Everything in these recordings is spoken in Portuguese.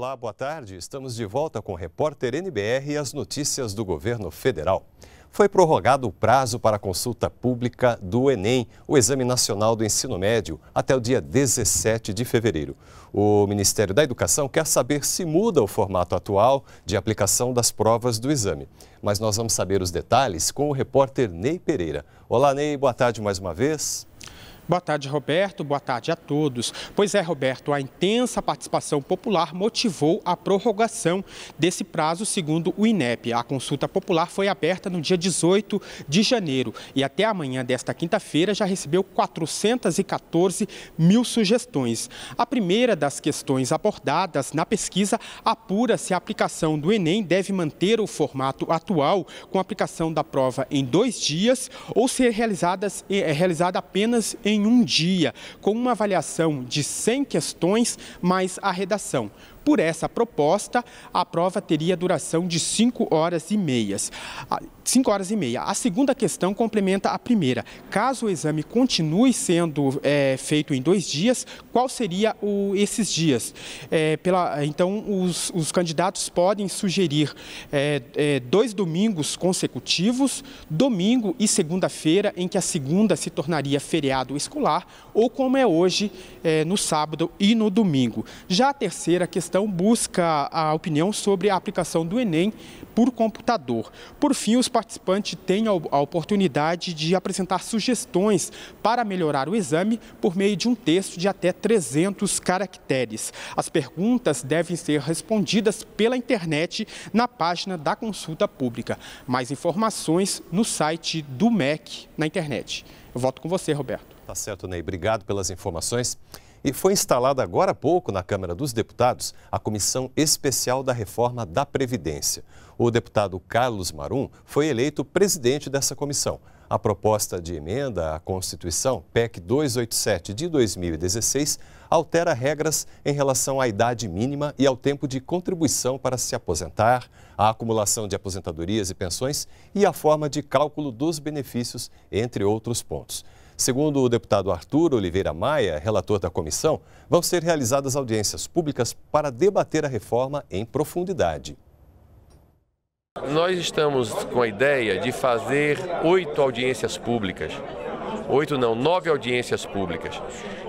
Olá, boa tarde. Estamos de volta com o repórter NBR e as notícias do governo federal. Foi prorrogado o prazo para a consulta pública do Enem, o Exame Nacional do Ensino Médio, até o dia 17 de fevereiro. O Ministério da Educação quer saber se muda o formato atual de aplicação das provas do exame. Mas nós vamos saber os detalhes com o repórter Ney Pereira. Olá, Ney, boa tarde mais uma vez. Boa tarde, Roberto. Boa tarde a todos. Pois é, Roberto, a intensa participação popular motivou a prorrogação desse prazo, segundo o INEP. A consulta popular foi aberta no dia 18 de janeiro e até amanhã desta quinta-feira já recebeu 414 mil sugestões. A primeira das questões abordadas na pesquisa apura se a aplicação do Enem deve manter o formato atual, com aplicação da prova em dois dias, ou ser realizada eh, apenas em em um dia, com uma avaliação de 100 questões mais a redação. Por essa proposta, a prova teria duração de 5 horas e meias. 5 horas e meia. A segunda questão complementa a primeira. Caso o exame continue sendo é, feito em dois dias, qual seria o, esses dias? É, pela, então, os, os, candidatos podem sugerir é, é dois domingos consecutivos, domingo e segunda-feira, em que a segunda se tornaria feriado escolar, ou como é hoje, é, no sábado e no domingo. Já a terceira questão questão busca a opinião sobre a aplicação do Enem por computador. Por fim, os participantes têm a oportunidade de apresentar sugestões para melhorar o exame por meio de um texto de até 300 caracteres. As perguntas devem ser respondidas pela internet na página da consulta pública. Mais informações no site do MEC na internet. Eu volto com você, Roberto. Tá certo, Ney. Obrigado pelas informações. E foi instalada agora há pouco na Câmara dos Deputados a Comissão Especial da Reforma da Previdência. O deputado Carlos Marum foi eleito presidente dessa comissão. A proposta de emenda à Constituição, PEC 287 de 2016, altera regras em relação à idade mínima e ao tempo de contribuição para se aposentar, a acumulação de aposentadorias e pensões e a forma de cálculo dos benefícios, entre outros pontos. Segundo o deputado Arthur Oliveira Maia, relator da comissão, vão ser realizadas audiências públicas para debater a reforma em profundidade. Nós estamos com a ideia de fazer oito audiências públicas oito não, nove audiências públicas.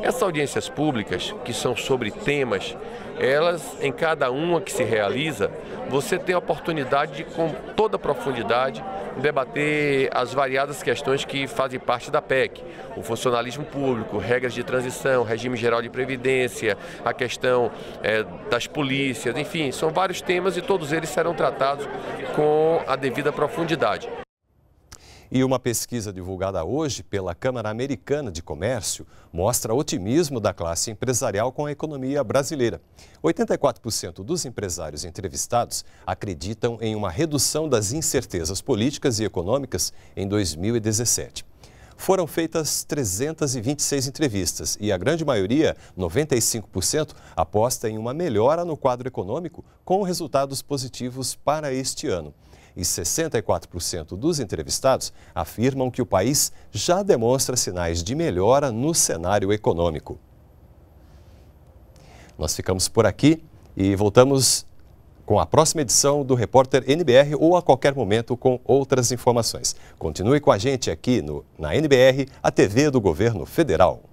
Essas audiências públicas, que são sobre temas, elas, em cada uma que se realiza, você tem a oportunidade de, com toda profundidade, debater as variadas questões que fazem parte da PEC. O funcionalismo público, regras de transição, regime geral de previdência, a questão é, das polícias, enfim, são vários temas e todos eles serão tratados com a devida profundidade. E uma pesquisa divulgada hoje pela Câmara Americana de Comércio mostra otimismo da classe empresarial com a economia brasileira. 84% dos empresários entrevistados acreditam em uma redução das incertezas políticas e econômicas em 2017 foram feitas 326 entrevistas e a grande maioria, 95%, aposta em uma melhora no quadro econômico com resultados positivos para este ano e 64% dos entrevistados afirmam que o país já demonstra sinais de melhora no cenário econômico. Nós ficamos por aqui e voltamos com a próxima edição do Repórter NBR ou a qualquer momento com outras informações. Continue com a gente aqui no, na NBR, a TV do Governo Federal.